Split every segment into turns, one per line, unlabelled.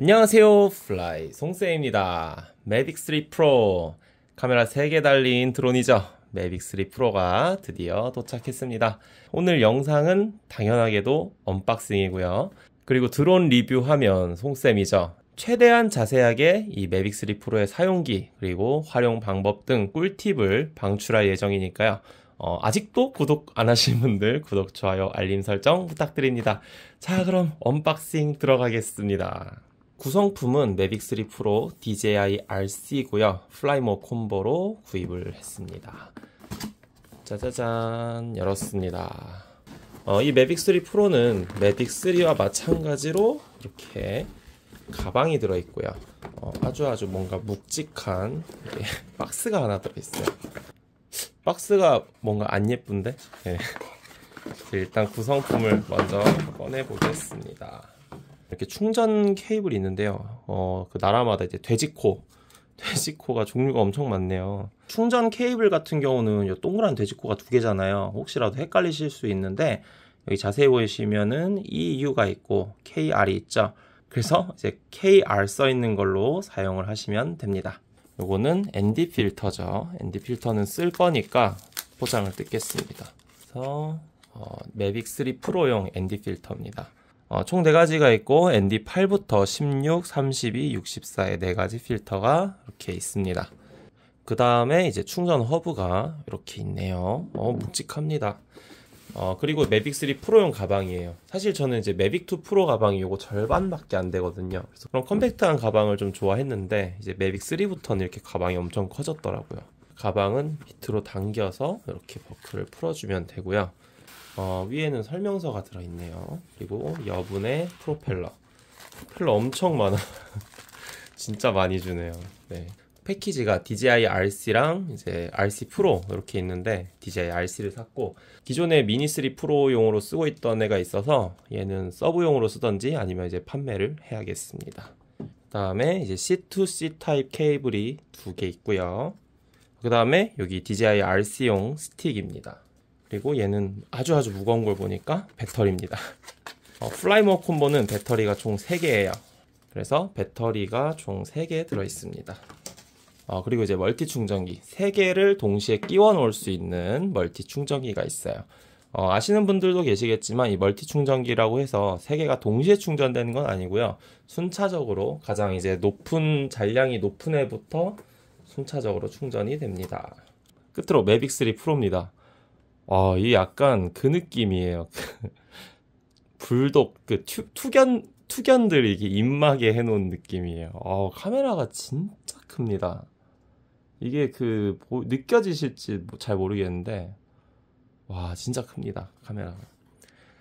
안녕하세요 플라이 송쌤입니다 매빅 3 프로 카메라 3개 달린 드론이죠 매빅 3 프로가 드디어 도착했습니다 오늘 영상은 당연하게도 언박싱이고요 그리고 드론 리뷰하면 송쌤이죠 최대한 자세하게 이 매빅 3 프로의 사용기 그리고 활용 방법 등 꿀팁을 방출할 예정이니까요 어, 아직도 구독 안 하신 분들 구독, 좋아요, 알림 설정 부탁드립니다. 자, 그럼 언박싱 들어가겠습니다. 구성품은 매빅 3 프로 DJI RC고요. 플라이모 콤보로 구입을 했습니다. 짜자잔 열었습니다. 어, 이 매빅 3 프로는 매빅 3와 마찬가지로 이렇게 가방이 들어있고요. 어, 아주 아주 뭔가 묵직한 박스가 하나 들어있어요. 박스가 뭔가 안 예쁜데? 네. 일단 구성품을 먼저 꺼내보겠습니다. 이렇게 충전 케이블이 있는데요. 어, 그 나라마다 이제 돼지코, 돼지코가 종류가 엄청 많네요. 충전 케이블 같은 경우는 이 동그란 돼지코가 두 개잖아요. 혹시라도 헷갈리실 수 있는데 여기 자세히 보시면은 EU가 있고 KR이 있죠. 그래서 이제 KR 써 있는 걸로 사용을 하시면 됩니다. 요거는 ND 필터죠. ND 필터는 쓸 거니까 포장을 뜯겠습니다. 그래서 어, 매빅 3 프로용 ND 필터입니다. 어, 총 4가지가 있고 ND 8부터 16, 32, 64의 4가지 필터가 이렇게 있습니다. 그 다음에 이제 충전 허브가 이렇게 있네요. 어, 묵직합니다. 어, 그리고 매빅 3 프로용 가방이에요. 사실 저는 이제 매빅 2 프로 가방이 요거 절반밖에 안 되거든요. 그래서 그런 컴팩트한 가방을 좀 좋아했는데 이제 매빅 3부터는 이렇게 가방이 엄청 커졌더라고요. 가방은 밑으로 당겨서 이렇게 버클을 풀어주면 되고요. 어, 위에는 설명서가 들어있네요. 그리고 여분의 프로펠러. 프로펠러 엄청 많아. 진짜 많이 주네요. 네. 패키지가 DJI RC랑 이제 RC 프로 이렇게 있는데 DJI RC를 샀고 기존에 미니 3 프로용으로 쓰고 있던 애가 있어서 얘는 서브용으로 쓰던지 아니면 이제 판매를 해야겠습니다. 그다음에 이제 C2C 타입 케이블이 두 개 있고요. 그다음에 여기 DJI RC용 스틱입니다. 그리고 얘는 아주 아주 무거운 걸 보니까 배터리입니다. 어, 플라이머 콤보는 배터리가 총 3개예요. 그래서 배터리가 총 3개 들어있습니다. 어, 그리고 이제 멀티 충전기 3개를 동시에 끼워 놓을수 있는 멀티 충전기가 있어요. 어, 아시는 분들도 계시겠지만 이 멀티 충전기라고 해서 3개가 동시에 충전되는 건 아니고요. 순차적으로 가장 이제 높은 잔량이 높은 애부터 순차적으로 충전이 됩니다. 끝으로 매빅3 프로입니다. 아, 이 약간 그 느낌이에요. 그 불독 그 투, 투견 투견들 이게 입막에 해놓은 느낌이에요. 어, 카메라가 진짜 큽니다. 이게 그 보, 느껴지실지 뭐 잘 모르겠는데 와 진짜 큽니다 카메라가.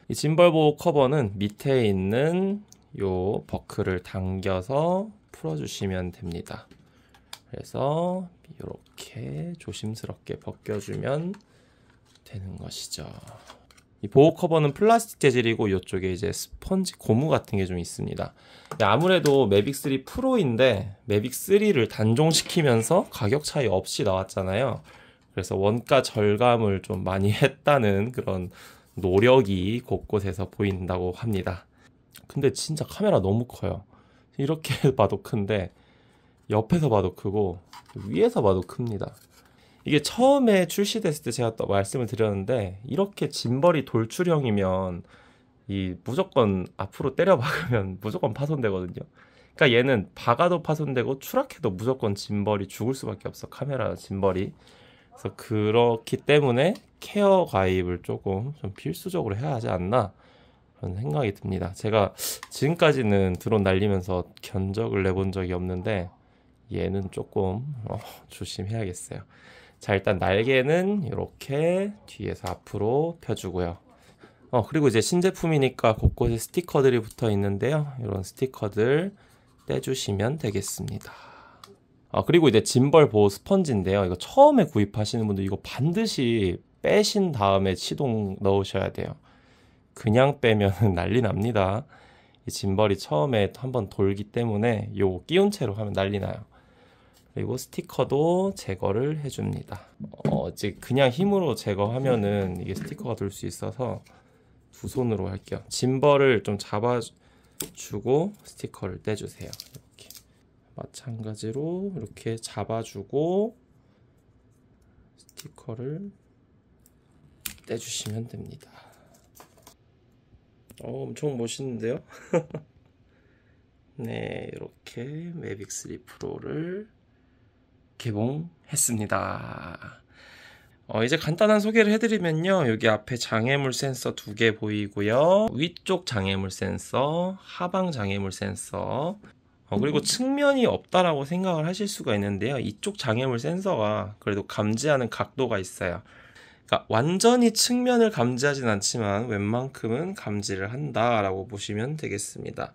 이 짐벌보 커버는 밑에 있는 요 버클을 당겨서 풀어주시면 됩니다. 그래서 이렇게 조심스럽게 벗겨주면 되는 것이죠. 이 보호 커버는 플라스틱 재질이고 이쪽에 이제 스펀지 고무 같은 게 좀 있습니다. 네, 아무래도 매빅 3 프로인데 매빅 3를 단종시키면서 가격 차이 없이 나왔잖아요. 그래서 원가 절감을 좀 많이 했다는 그런 노력이 곳곳에서 보인다고 합니다. 근데 진짜 카메라 너무 커요. 이렇게 봐도 큰데 옆에서 봐도 크고 위에서 봐도 큽니다. 이게 처음에 출시됐을 때 제가 또 말씀을 드렸는데 이렇게 짐벌이 돌출형이면 이 무조건 앞으로 때려 박으면 무조건 파손되거든요. 그러니까 얘는 박아도 파손되고 추락해도 무조건 짐벌이 죽을 수밖에 없어 카메라 짐벌이. 그래서 그렇기 때문에 케어 가입을 조금 좀 필수적으로 해야 하지 않나 그런 생각이 듭니다. 제가 지금까지는 드론 날리면서 견적을 내본 적이 없는데 얘는 조금 어, 조심해야겠어요. 자 일단 날개는 이렇게 뒤에서 앞으로 펴주고요. 어 그리고 이제 신제품이니까 곳곳에 스티커들이 붙어 있는데요. 이런 스티커들 떼주시면 되겠습니다. 아 그리고 이제 짐벌 보호 스펀지인데요. 이거 처음에 구입하시는 분들 이거 반드시 빼신 다음에 시동 넣으셔야 돼요. 그냥 빼면 난리 납니다. 이 짐벌이 처음에 한번 돌기 때문에 요 끼운 채로 하면 난리 나요. 그리고 스티커도 제거를 해줍니다. 어, 이제 그냥 힘으로 제거하면은 이게 스티커가 돌수 있어서 두 손으로 할게요. 짐벌을 좀 잡아주고 스티커를 떼주세요. 이렇게 마찬가지로 이렇게 잡아주고 스티커를 떼주시면 됩니다. 어, 엄청 멋있는데요? 네, 이렇게 매빅 3 프로를 개봉했습니다. 어, 이제 간단한 소개를 해드리면요. 여기 앞에 장애물 센서 두 개 보이고요. 위쪽 장애물 센서, 하방 장애물 센서, 어, 그리고 측면이 없다라고 생각을 하실 수가 있는데요. 이쪽 장애물 센서가 그래도 감지하는 각도가 있어요. 그러니까 완전히 측면을 감지하진 않지만 웬만큼은 감지를 한다라고 보시면 되겠습니다.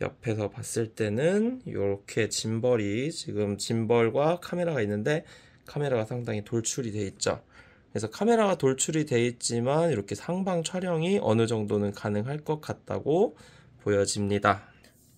옆에서 봤을 때는 이렇게 짐벌이 지금 짐벌과 카메라가 있는데 카메라가 상당히 돌출이 돼 있죠. 그래서 카메라가 돌출이 돼 있지만 이렇게 상방 촬영이 어느 정도는 가능할 것 같다고 보여집니다.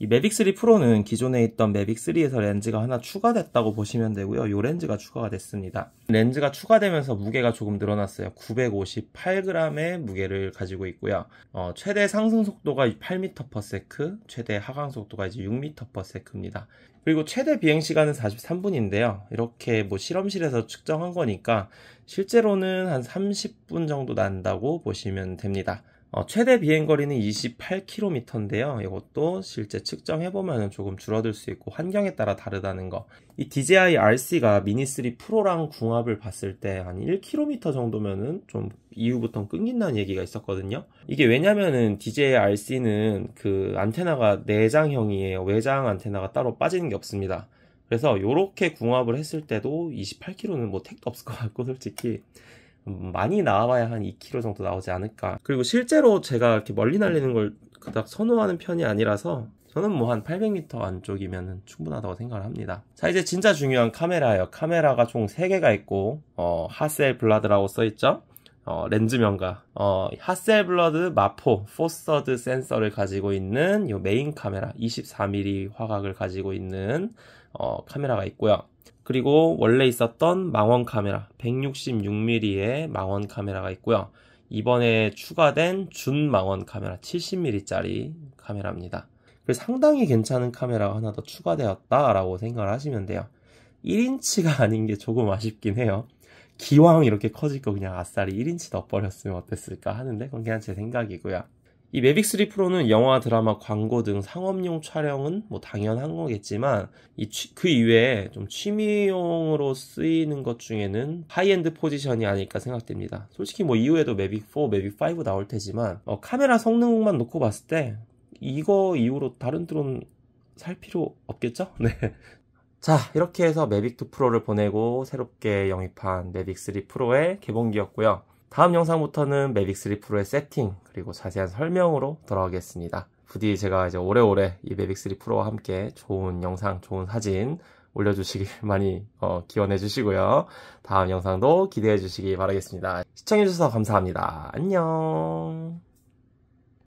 이 매빅 3 프로는 기존에 있던 매빅 3에서 렌즈가 하나 추가됐다고 보시면 되고요. 이 렌즈가 추가가 됐습니다. 렌즈가 추가되면서 무게가 조금 늘어났어요. 958g의 무게를 가지고 있고요. 어, 최대 상승 속도가 8m/s, 최대 하강 속도가 이제 6m/s입니다. 그리고 최대 비행 시간은 43분인데요. 이렇게 뭐 실험실에서 측정한 거니까 실제로는 한 30분 정도 난다고 보시면 됩니다. 어, 최대 비행거리는 28km인데요. 이것도 실제 측정해보면 조금 줄어들 수 있고 환경에 따라 다르다는 거. 이 DJI RC가 미니3 프로랑 궁합을 봤을 때 한 1km 정도면은 좀 이후부터 끊긴다는 얘기가 있었거든요. 이게 왜냐면은 DJI RC는 그 안테나가 내장형이에요. 외장 안테나가 따로 빠지는 게 없습니다. 그래서 이렇게 궁합을 했을 때도 28km는 뭐 택도 없을 것 같고 솔직히 많이 나와야 한 2kg 정도 나오지 않을까. 그리고 실제로 제가 이렇게 멀리 날리는 걸 그닥 선호하는 편이 아니라서 저는 뭐 한 800m 안쪽이면 충분하다고 생각을 합니다. 자, 이제 진짜 중요한 카메라예요. 카메라가 총 3개가 있고, 어, 하셀 블라드라고 써있죠? 어, 렌즈명가 어, 하셀블러드 마포 포스터드 센서를 가지고 있는 이 메인 카메라 24mm 화각을 가지고 있는 어, 카메라가 있고요. 그리고 원래 있었던 망원 카메라 166mm의 망원 카메라가 있고요. 이번에 추가된 준 망원 카메라 70mm짜리 카메라입니다. 그래서 상당히 괜찮은 카메라가 하나 더 추가되었다라고 생각을 하시면 돼요. 1인치가 아닌 게 조금 아쉽긴 해요. 기왕 이렇게 커질 거 그냥 아싸리 1인치 넣어버렸으면 어땠을까 하는데 그건 그냥 제 생각이고요. 이 매빅3 프로는 영화, 드라마, 광고 등 상업용 촬영은 뭐 당연한 거겠지만 이 그 이외에 좀 취미용으로 쓰이는 것 중에는 하이엔드 포지션이 아닐까 생각됩니다. 솔직히 뭐 이후에도 매빅4, 매빅5 나올 테지만 어, 카메라 성능만 놓고 봤을 때 이거 이후로 다른 드론 살 필요 없겠죠? 네. 자, 이렇게 해서 매빅2 프로를 보내고 새롭게 영입한 매빅3 프로의 개봉기였고요. 다음 영상부터는 매빅3 프로의 세팅 그리고 자세한 설명으로 돌아오겠습니다. 부디 제가 이제 오래오래 이 매빅3 프로와 함께 좋은 영상, 좋은 사진 올려주시길 많이 어, 기원해 주시고요. 다음 영상도 기대해 주시기 바라겠습니다. 시청해주셔서 감사합니다. 안녕.